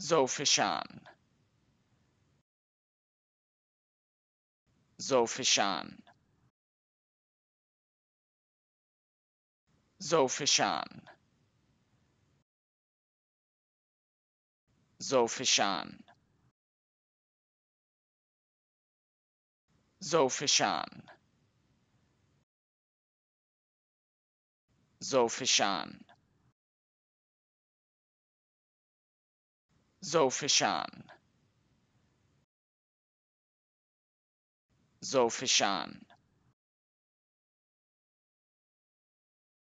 Zofishan. Zofishan. Zofishan. Zofishan. Zofishan. Zofishan. Zofishan. Zofishan.